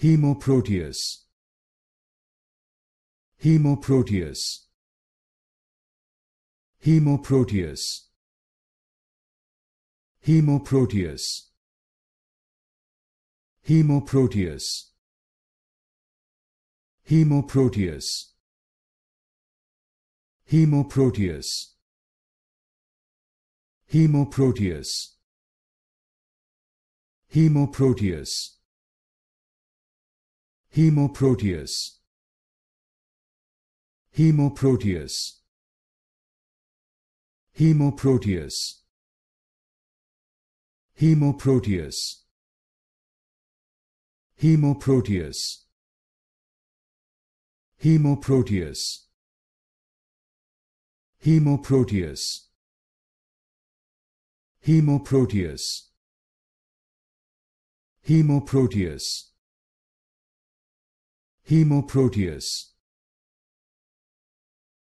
Hemoproteus Hemoproteus Hemoproteus Hemoproteus Hemoproteus Hemoproteus Hemoproteus Hemoproteus Hemoproteus Hemoproteus. Hemoproteus. Hemoproteus. Hemoproteus. Hemoproteus. Hemoproteus. Hemoproteus. Hemoproteus. Hemoproteus. Hemoproteus